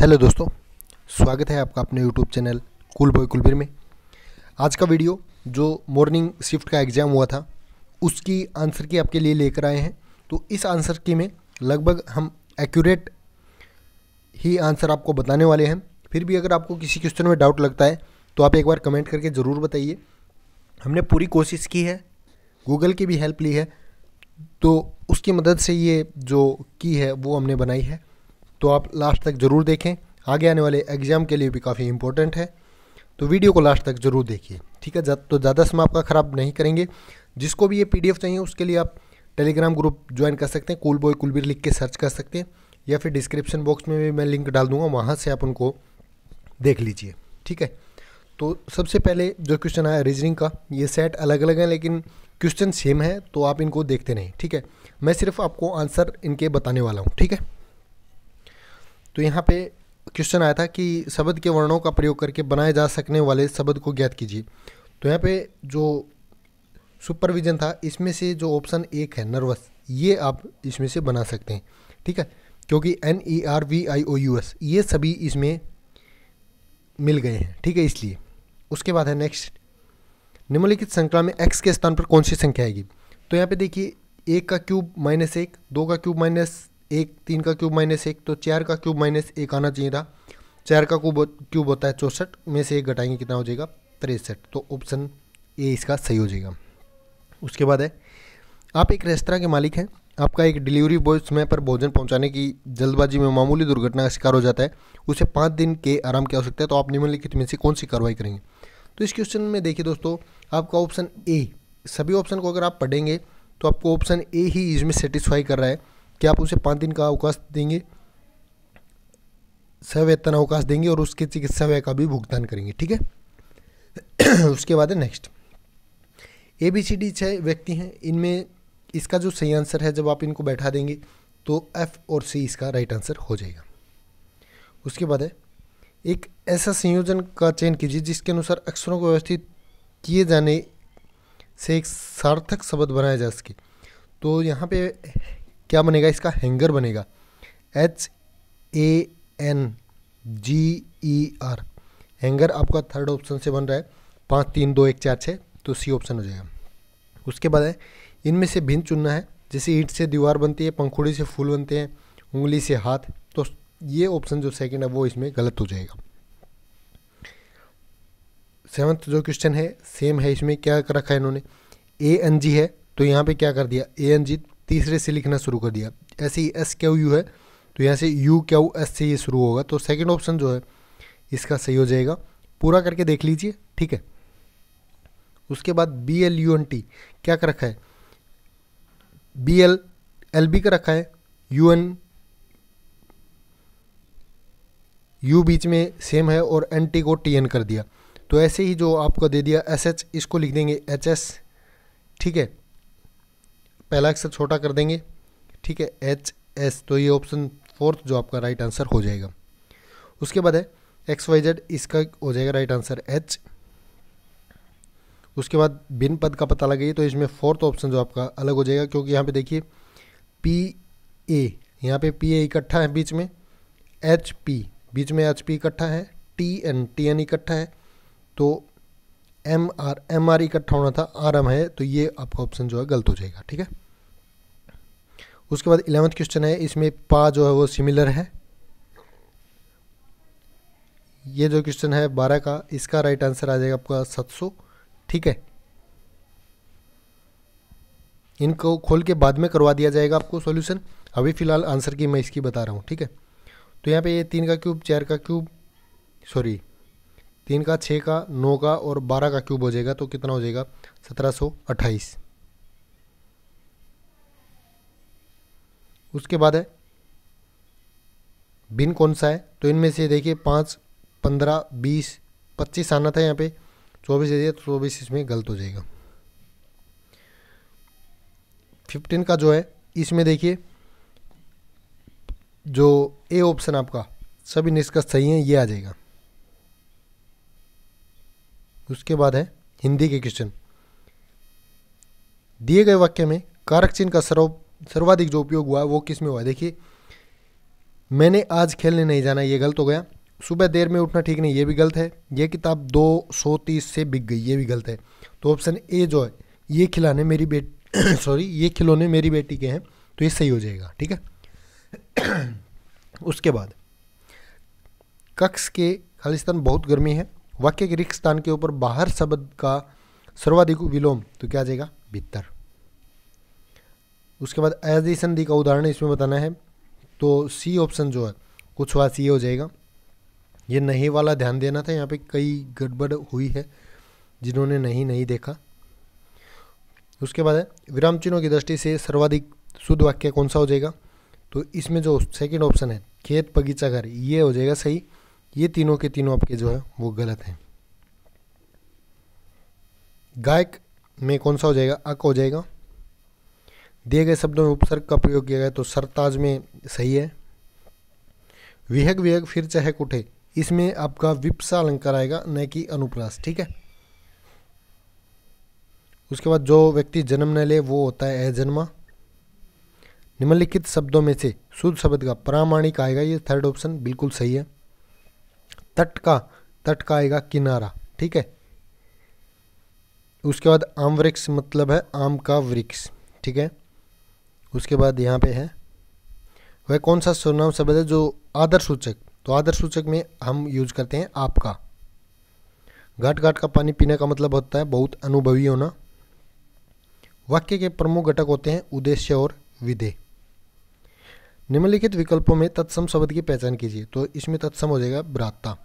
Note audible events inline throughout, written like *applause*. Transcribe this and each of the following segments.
hello दोस्तों स्वागत है आपका अपने YouTube channel cool boy Kulbir में आज का वीडियो जो मॉर्निंग शिफ्ट का एग्ज़ाम हुआ था उसकी आंसर की आपके लिए लेकर आए हैं तो इस आंसर की में लगभग हम एक्यूरेट ही आंसर आपको बताने वाले हैं फिर भी अगर आपको किसी क्वेश्चन में डाउट लगता है तो आप एक बार कमेंट करके ज़रूर बताइए हमने पूरी कोशिश की है गूगल की भी हेल्प ली है तो उसकी मदद से ये जो की है वो हमने बनाई है तो आप लास्ट तक ज़रूर देखें आगे आने वाले एग्ज़ाम के लिए भी काफ़ी इंपॉर्टेंट है तो वीडियो को लास्ट तक ज़रूर देखिए ठीक है तो ज़्यादा समय आपका ख़राब नहीं करेंगे जिसको भी ये पी चाहिए उसके लिए आप टेलीग्राम ग्रुप ज्वाइन कर सकते हैं कुल बॉय कुलबीर लिख के सर्च कर सकते हैं या फिर डिस्क्रिप्शन बॉक्स में भी मैं लिंक डाल दूंगा वहाँ से आप उनको देख लीजिए ठीक है तो सबसे पहले जो क्वेश्चन आया रीजनिंग का ये सेट अलग अलग है लेकिन क्वेश्चन सेम है तो आप इनको देखते नहीं ठीक है मैं सिर्फ आपको आंसर इनके बताने वाला हूँ ठीक है तो यहाँ पे क्वेश्चन आया था कि शब्द के वर्णों का प्रयोग करके बनाए जा सकने वाले शब्द को ज्ञात कीजिए तो यहाँ पे जो सुपरविजन था इसमें से जो ऑप्शन एक है नर्वस ये आप इसमें से बना सकते हैं ठीक है क्योंकि N E R V I O U S ये सभी इसमें मिल गए हैं ठीक है इसलिए उसके बाद है नेक्स्ट निम्नलिखित श्रृंखला में एक्स के स्थान पर कौन सी संख्या आएगी तो यहाँ पे देखिए एक का क्यूब माइनस एक दो का क्यूब माइनस एक तीन का क्यूब माइनस एक तो चार का क्यूब माइनस एक आना चाहिए था चार का क्यूब क्यूब होता है चौंसठ में से एक घटाएंगे कितना हो जाएगा तिरसठ तो ऑप्शन ए इसका सही हो जाएगा उसके बाद है आप एक रेस्तरा के मालिक हैं आपका एक डिलीवरी बॉय समय पर भोजन पहुंचाने की जल्दबाजी में मामूली दुर्घटना का शिकार हो जाता है उसे पाँच दिन के आराम की आवश्यकता है तो आप निम्नलिखित में से कौन सी कार्रवाई करेंगे तो इस क्वेश्चन में देखिए दोस्तों आपका ऑप्शन ए सभी ऑप्शन को अगर आप पढ़ेंगे तो आपको ऑप्शन ए ही इसमें सेटिस्फाई कर रहा है कि आप उसे पाँच दिन का अवकाश देंगे सवेतन अवकाश देंगे और उसके चिकित्सा व्यय का भी भुगतान करेंगे ठीक है *clears throat* उसके बाद है next A B C D छः व्यक्ति हैं इनमें इसका जो सही आंसर है जब आप इनको बैठा देंगे तो एफ और सी इसका राइट आंसर हो जाएगा उसके बाद है एक ऐसा संयोजन का चयन कीजिए जिसके अनुसार अक्षरों को व्यवस्थित किए जाने से एक सार्थक शब्द बनाया जा सके तो यहाँ पे क्या बनेगा इसका हैंगर बनेगा H A N G E R hanger आपका थर्ड ऑप्शन से बन रहा है पाँच तीन दो एक चार छः तो सी ऑप्शन हो जाएगा उसके बाद है इनमें से भिन्न चुनना है जैसे ईट से दीवार बनती है पंखुड़ी से फूल बनते हैं उंगली से हाथ तो ये ऑप्शन जो सेकंड है वो इसमें गलत हो जाएगा सेवन्थ जो क्वेश्चन है सेम है इसमें क्या कर रखा है इन्होंने ए एन जी है तो यहाँ पे क्या कर दिया ए एन जी तीसरे से लिखना शुरू कर दिया ऐसे ही एस क्यू यू है तो यहाँ से यू क्यू एस से ये शुरू होगा तो सेकेंड ऑप्शन जो है इसका सही हो जाएगा पूरा करके देख लीजिए ठीक है उसके बाद B L U N T क्या कर रखा है बी एल एल बी का रखा है यू एन यू बीच में सेम है और एन टी को टी एन कर दिया तो ऐसे ही जो आपको दे दिया एस एच इसको लिख देंगे एच एस ठीक है पहला अक्सर छोटा कर देंगे ठीक है एच एस तो ये ऑप्शन फोर्थ जो आपका राइट आंसर हो जाएगा उसके बाद है एक्स वाई जेड इसका हो जाएगा राइट आंसर एच उसके बाद बिन पद का पता लगाइए तो इसमें फोर्थ ऑप्शन जो आपका अलग हो जाएगा क्योंकि यहाँ पे देखिए पी ए यहाँ पे पी ए इकट्ठा है बीच में एच पी बीच में एच पी इकट्ठा है टी एन टी एन इकट्ठा है तो एम आर एम आर इकट्ठा e होना था आर एम है तो ये आपका ऑप्शन जो है गलत हो जाएगा ठीक है उसके बाद इलेवंथ क्वेश्चन है इसमें पा जो है वो सिमिलर है ये जो क्वेश्चन है बारह का इसका राइट आंसर आ जाएगा आपका सात सौ ठीक है इनको खोल के बाद में करवा दिया जाएगा आपको सॉल्यूशन अभी फ़िलहाल आंसर की मैं इसकी बता रहा हूँ ठीक है तो यहाँ पे ये तीन का क्यूब चार का क्यूब सॉरी तीन का छः का नौ का और बारह का क्यूब हो जाएगा तो कितना हो जाएगा सत्रह सौ अट्ठाईस उसके बाद है बिन कौन सा है तो इनमें से देखिए पाँच पंद्रह बीस पच्चीस आना था यहाँ पे चौबीस दे दिया तो चौबीस इसमें गलत हो जाएगा फिफ्टीन का जो है इसमें देखिए जो ए ऑप्शन आपका सभी निष्कर्ष सही है ये आ जाएगा उसके बाद है हिंदी के क्वेश्चन दिए गए वाक्य में कारक चिन्ह का सर्व सर्वाधिक जो उपयोग हुआ वो किस में हुआ देखिए मैंने आज खेलने नहीं जाना ये गलत हो गया सुबह देर में उठना ठीक नहीं ये भी गलत है ये किताब दो सौ तीस से बिक गई ये भी गलत है तो ऑप्शन ए जो है ये खिलाने मेरी बेट सॉरी *coughs* ये खिलौने मेरी बेटी के हैं तो ये सही हो जाएगा ठीक है *coughs* उसके बाद कक्ष के खालिस्तान बहुत गर्मी है वाक्य के रिक्त स्थान के ऊपर बाहर शब्द का सर्वाधिक विलोम तो क्या आ जाएगा भीतर उसके बाद एजेशन संधि का उदाहरण इसमें बताना है तो सी ऑप्शन जो है कुछ वास ये हो जाएगा ये नहीं वाला ध्यान देना था यहाँ पे कई गड़बड़ हुई है जिन्होंने नहीं नहीं देखा उसके बाद विराम चिन्हों की दृष्टि से सर्वाधिक शुद्ध वाक्य कौन सा हो जाएगा तो इसमें जो सेकंड ऑप्शन है खेत बगीचा घर ये हो जाएगा सही ये तीनों के तीनों आपके जो है वो गलत हैं गायक में कौन सा हो जाएगा अक हो जाएगा दिए गए शब्दों में उपसर्ग का प्रयोग किया गया तो सरताज में सही है विहग विहग फिर चहक उठे इसमें आपका विपसा अलंकार आएगा न कि अनुप्रास ठीक है उसके बाद जो व्यक्ति जन्म न ले वो होता है अजन्मा निम्नलिखित शब्दों में से शुद्ध शब्द का प्रामाणिक आएगा ये थर्ड ऑप्शन बिल्कुल सही है तट का तट का आएगा किनारा ठीक है उसके बाद आम वृक्ष मतलब है आम का वृक्ष ठीक है उसके बाद यहाँ पे है वह कौन सा सर्वनाम शब्द है जो आदर सूचक तो आदर सूचक में हम यूज करते हैं आपका घाट घाट का पानी पीने का मतलब होता है बहुत अनुभवी होना वाक्य के प्रमुख घटक होते हैं उद्देश्य और विधेय निम्नलिखित विकल्पों में तत्सम शब्द की पहचान कीजिए तो इसमें तत्सम हो जाएगा ब्राता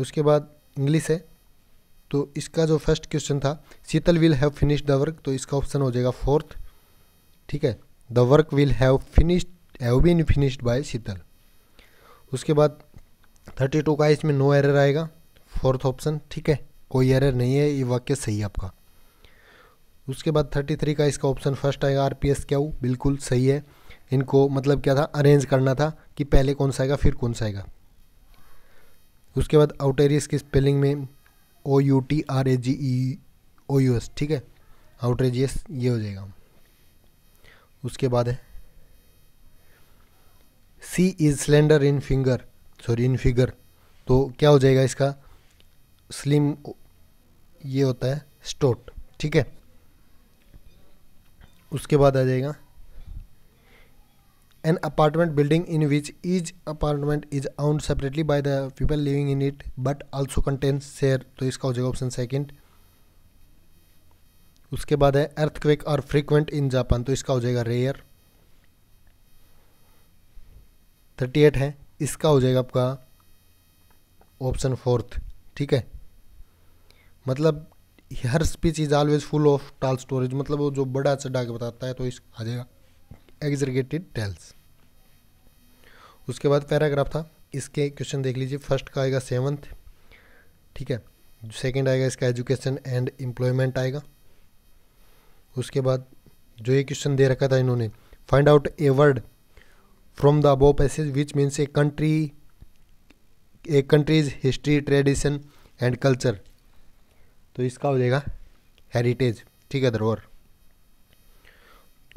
उसके बाद इंग्लिश है तो इसका जो फर्स्ट क्वेश्चन था Sheetal will have finished the work तो इसका ऑप्शन हो जाएगा फोर्थ ठीक है the work will have finished have been finished by Sheetal उसके बाद थर्टी टू का इसमें नो एरर आएगा फोर्थ ऑप्शन ठीक है कोई एरर नहीं है ये वाक्य सही है आपका उसके बाद थर्टी थ्री का इसका ऑप्शन फर्स्ट आएगा आर पी एस क्या हो बिल्कुल सही है इनको मतलब क्या था अरेंज करना था कि पहले कौन सा आएगा फिर कौन सा आएगा उसके बाद एरियस की स्पेलिंग में O U T R A G E O U S ठीक है आउटरेजियस ये हो जाएगा उसके बाद है she is slender in finger sorry in figure तो क्या हो जाएगा इसका स्लिम ये होता है स्टोट ठीक है उसके बाद आ जाएगा an apartment building in which each apartment is owned separately by the people living in it but also contains share तो इसका हो जाएगा ऑप्शन सेकेंड उसके बाद है अर्थक्वेक और फ्रीक्वेंट इन जापान तो इसका हो जाएगा रेयर थर्टी एट है इसका हो जाएगा आपका ऑप्शन फोर्थ ठीक है मतलब हर speech is always full of tall storage मतलब वो जो बड़ा चढ़ा अच्छा के बताता है तो इस आ जाएगा एग्जरगेटेड टेल्स उसके बाद पैराग्राफ था इसके क्वेश्चन देख लीजिए फर्स्ट का आएगा सेवन्थ ठीक है सेकंड आएगा इसका एजुकेशन एंड एम्प्लॉयमेंट आएगा उसके बाद जो ये क्वेश्चन दे रखा था इन्होंने find out a word from the above passage which means a country a country's history tradition and culture तो इसका हो जाएगा हेरिटेज ठीक है धरोहर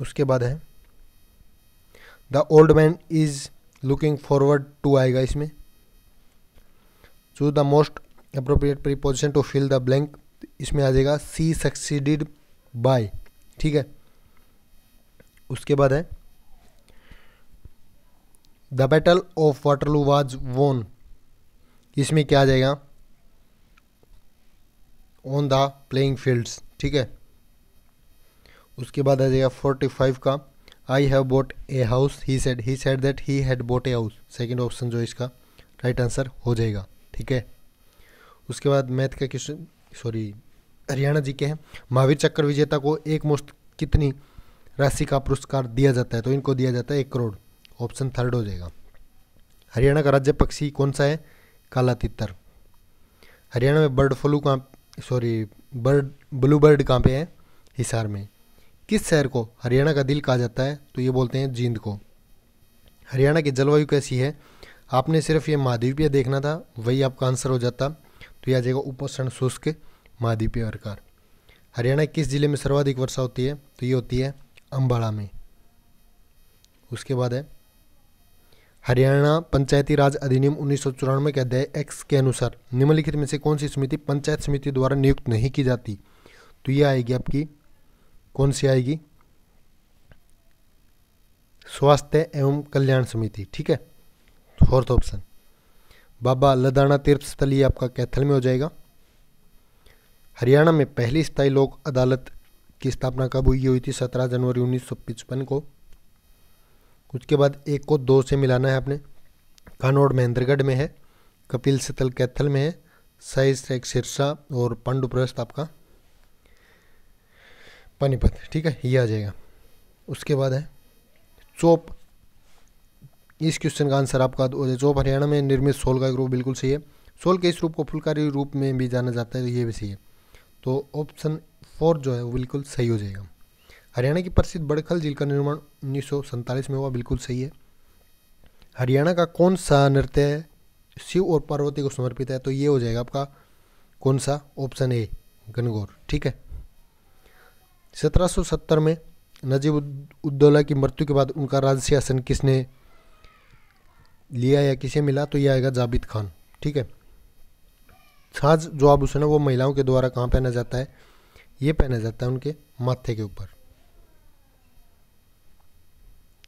उसके बाद है the old man is looking forward to आएगा इसमें choose the most appropriate preposition to fill the blank इसमें आ जाएगा सी सक्सीडिड बाय ठीक है उसके बाद है the battle of Waterloo was won इसमें क्या आ जाएगा ऑन द प्लेइंग फील्ड्स ठीक है उसके बाद आ जाएगा फोर्टी फाइव का I have bought a house he said he said that he had bought a house second option जो इसका राइट आंसर हो जाएगा ठीक है उसके बाद मैथ का क्वेश्चन सॉरी हरियाणा जी के हैं महावीर चक्र विजेता को एक मुश्त कितनी राशि का पुरस्कार दिया जाता है तो इनको दिया जाता है एक करोड़ ऑप्शन थर्ड हो जाएगा हरियाणा का राज्य पक्षी कौन सा है काला तितर हरियाणा में बर्ड फ्लू कहाँ सॉरी बर्ड ब्लू बर्ड कहाँ पे है हिसार में किस शहर को हरियाणा का दिल कहा जाता है तो ये बोलते हैं जींद को हरियाणा की जलवायु कैसी है आपने सिर्फ ये महाद्वीपीय देखना था वही आपका आंसर हो जाता तो यह आ जाएगा उपोषण शुष्क महाद्वीपीय प्रकार हरियाणा किस जिले में सर्वाधिक वर्षा होती है तो ये होती है अम्बाड़ा में उसके बाद है हरियाणा पंचायती राज अधिनियम उन्नीस के अध्याय एक्स के अनुसार निम्नलिखित में से कौन सी समिति पंचायत समिति द्वारा नियुक्त नहीं की जाती तो ये आएगी आपकी कौन सी आएगी स्वास्थ्य एवं कल्याण समिति ठीक है फोर्थ ऑप्शन बाबा लदाना तीर्थ ये आपका कैथल में हो जाएगा हरियाणा में पहली स्थायी लोक अदालत की स्थापना कब हुई हुई थी सत्रह जनवरी उन्नीस को उसके बाद एक को दो से मिलाना है आपने कानोड़ महेंद्रगढ़ में है कपिल स्थल कैथल में है सही शेख सिरसा और पांडुप्रस्थ आपका पानीपत ठीक है ये आ जाएगा उसके बाद है चोप इस क्वेश्चन का आंसर आपका चोप हरियाणा में निर्मित सोल का एक रूप बिल्कुल सही है सोल के इस रूप को फुलकारी रूप में भी जाना जाता है तो ये भी सही है तो ऑप्शन फोर जो है वो बिल्कुल सही हो जाएगा हरियाणा की प्रसिद्ध बड़खल झील का निर्माण उन्नीस में हुआ बिल्कुल सही है हरियाणा का कौन सा नृत्य शिव और पार्वती को समर्पित है तो ये हो जाएगा आपका कौन सा ऑप्शन ए गनगौर ठीक है 1770 में नजीब उद्दौला की मृत्यु के बाद उनका राज सियासन किसने लिया या किसे मिला तो यह आएगा जाबिद खान ठीक है साज जो आप उसने वो महिलाओं के द्वारा कहाँ पहना जाता है ये पहना जाता है उनके माथे के ऊपर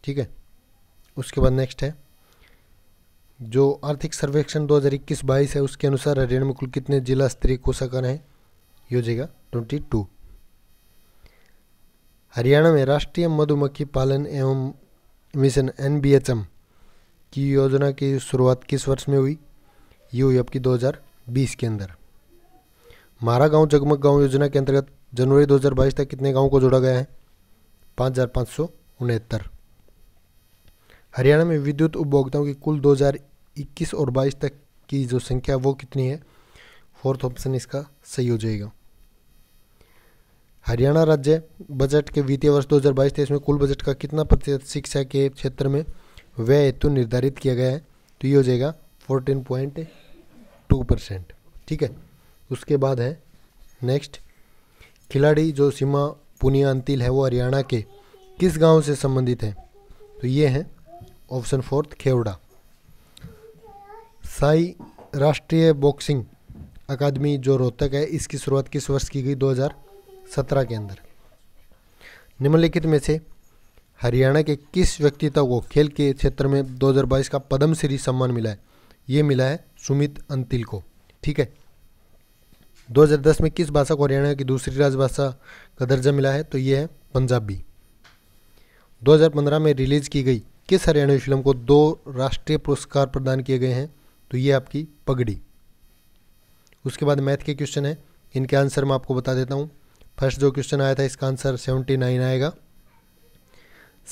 ठीक है उसके बाद नेक्स्ट है जो आर्थिक सर्वेक्षण 2021-22 है उसके अनुसार हरियाणा में कुल कितने जिला स्तरीय कोषागार हैं योजेगा ट्वेंटी टू हरियाणा में राष्ट्रीय मधुमक्खी पालन एवं मिशन एन की योजना की शुरुआत किस वर्ष में हुई ये हुई आपकी 2020 के अंदर मारा गांव जगमग गांव योजना के अंतर्गत जनवरी 2022 तक कितने गांव को जोड़ा गया है पाँच हरियाणा में विद्युत उपभोक्ताओं की कुल 2021 और 22 तक की जो संख्या वो कितनी है फोर्थ ऑप्शन इसका सही हो जाएगा हरियाणा राज्य बजट के वित्तीय वर्ष 2022 तेईस में कुल बजट का कितना प्रतिशत शिक्षा के क्षेत्र में व्यय हेतु निर्धारित किया गया है तो ये हो जाएगा 14.2 परसेंट ठीक है उसके बाद है नेक्स्ट खिलाड़ी जो सीमा पुनिया अंतिल है वो हरियाणा के किस गांव से संबंधित है तो ये है ऑप्शन फोर्थ खेवड़ा साई राष्ट्रीय बॉक्सिंग अकादमी जो रोहतक है इसकी शुरुआत किस वर्ष की गई दो सत्रह के अंदर निम्नलिखित में से हरियाणा के किस व्यक्तित्व को खेल के क्षेत्र में 2022 का पद्म श्री सम्मान मिला है ये मिला है सुमित अंतिल को ठीक है 2010 में किस भाषा को हरियाणा की दूसरी राजभाषा का दर्जा मिला है तो ये है पंजाबी 2015 में रिलीज की गई किस हरियाणवी फिल्म को दो राष्ट्रीय पुरस्कार प्रदान किए गए हैं तो ये आपकी पगड़ी उसके बाद मैथ के क्वेश्चन है इनके आंसर मैं आपको बता देता हूँ फर्स्ट जो क्वेश्चन आया था इसका आंसर सेवेंटी नाइन आएगा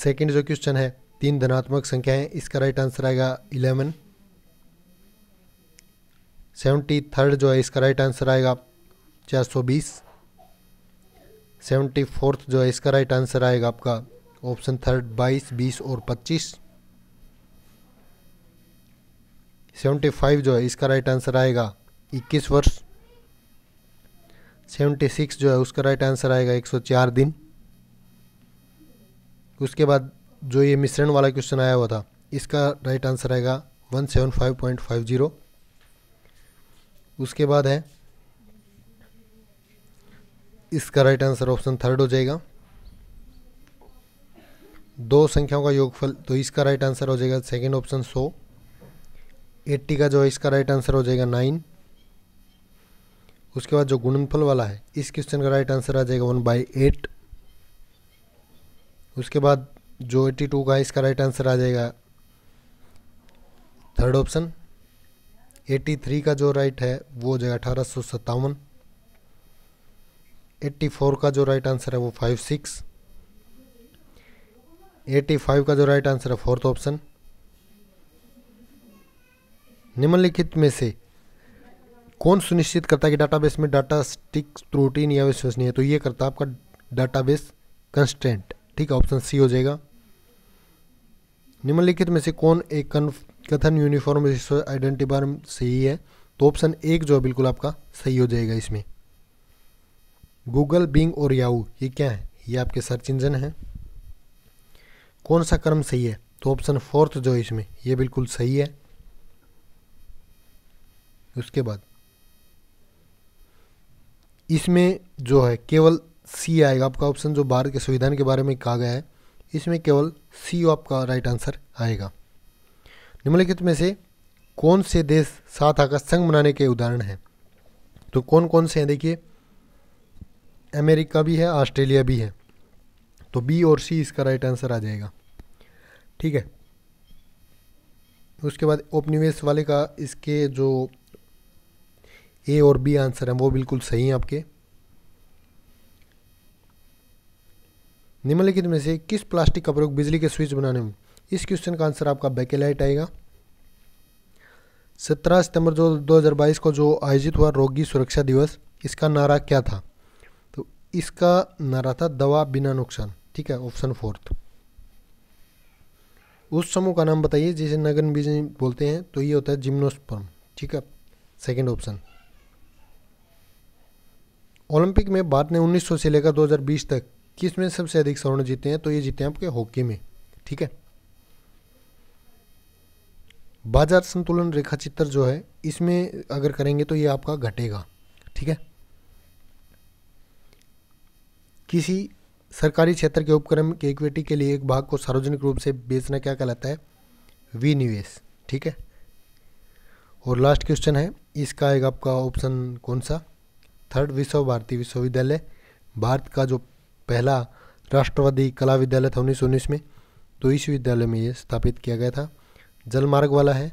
सेकंड जो क्वेश्चन है तीन धनात्मक संख्याएं इसका राइट आंसर आएगा इलेवन सेवेंटी थर्ड जो है इसका राइट आंसर आएगा चार सौ बीस सेवेंटी फोर्थ जो है इसका राइट आंसर आएगा आपका ऑप्शन थर्ड बाईस बीस और पच्चीस सेवेंटी फाइव जो है इसका राइट आंसर आएगा इक्कीस वर्ष सेवेंटी सिक्स जो है उसका राइट आंसर आएगा एक सौ चार दिन उसके बाद जो ये मिश्रण वाला क्वेश्चन आया हुआ था इसका राइट आंसर आएगा one seven five point five zero उसके बाद है इसका राइट आंसर ऑप्शन थर्ड हो जाएगा दो संख्याओं का योगफल तो इसका राइट आंसर हो जाएगा सेकेंड ऑप्शन सौ एट्टी का जो है इसका राइट आंसर हो जाएगा नाइन उसके बाद जो गुणनफल वाला है इस क्वेश्चन का राइट आंसर आ जाएगा वन बाई एट उसके बाद जो एट्टी टू का इसका राइट आंसर आ जाएगा थर्ड ऑप्शन एट्टी थ्री का जो राइट है वो हो जाएगा अठारह सौ सत्तावन एट्टी फोर का जो राइट आंसर है वो फाइव सिक्स एट्टी फाइव का जो राइट आंसर है फोर्थ ऑप्शन निम्नलिखित में से कौन सुनिश्चित करता है कि डाटाबेस में डाटा स्टिक प्रोटीन या विश्वसनीय है तो ये करता है आपका डाटाबेस कंस्टेंट ठीक है ऑप्शन सी हो जाएगा निम्नलिखित में से कौन एक कथन यूनिफॉर्म आइडेंटिफायर सही है तो ऑप्शन एक जो है बिल्कुल आपका सही हो जाएगा इसमें गूगल बिंग और याहू ये क्या है ये आपके सर्च इंजन है कौन सा क्रम सही है तो ऑप्शन फोर्थ जो है इसमें ये बिल्कुल सही है उसके बाद इसमें जो है केवल सी आएगा आपका ऑप्शन जो भारत के संविधान के बारे में कहा गया है इसमें केवल सी आपका राइट आंसर आएगा निम्नलिखित में से कौन से देश साथ आकर संघ बनाने के उदाहरण हैं तो कौन कौन से हैं देखिए अमेरिका भी है ऑस्ट्रेलिया भी है तो बी और सी इसका राइट आंसर आ जाएगा ठीक है उसके बाद उपनिवेश वाले का इसके जो ए और बी आंसर हैं वो बिल्कुल सही हैं आपके निम्नलिखित में से किस प्लास्टिक का प्रयोग बिजली के स्विच बनाने में इस क्वेश्चन का आंसर आपका बैकेलाइट आएगा सत्रह सितंबर जो 2022 को जो आयोजित हुआ रोगी सुरक्षा दिवस इसका नारा क्या था तो इसका नारा था दवा बिना नुकसान ठीक है ऑप्शन फोर्थ उस समूह का नाम बताइए जिसे नगन बीज बोलते हैं तो ये होता है जिम्नोस्पर्म ठीक है सेकंड ऑप्शन ओलंपिक में भारत ने 1900 से लेकर 2020 तक किस में सबसे अधिक स्वर्ण जीते हैं तो ये जीते हैं आपके हॉकी में ठीक है बाजार संतुलन रेखा चित्र जो है इसमें अगर करेंगे तो ये आपका घटेगा ठीक है किसी सरकारी क्षेत्र के उपक्रम के इक्विटी के लिए एक भाग को सार्वजनिक रूप से बेचना क्या कहलाता है विनिवेश ठीक है और लास्ट क्वेश्चन है इसका एक आपका ऑप्शन कौन सा थर्ड विश्व भारती विश्वविद्यालय भारत का जो पहला राष्ट्रवादी कला विद्यालय था उन्नीस उन्नीस में तो इस विद्यालय में ये स्थापित किया गया था जलमार्ग वाला है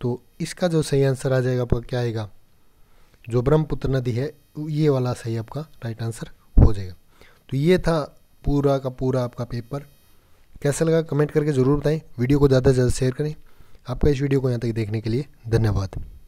तो इसका जो सही आंसर आ जाएगा आपका क्या आएगा जो ब्रह्मपुत्र नदी है ये वाला सही आपका राइट आंसर हो जाएगा तो ये था पूरा का पूरा आपका पेपर कैसा लगा कमेंट करके ज़रूर बताएं वीडियो को ज़्यादा से ज़्यादा शेयर करें आपका इस वीडियो को यहाँ तक देखने के लिए धन्यवाद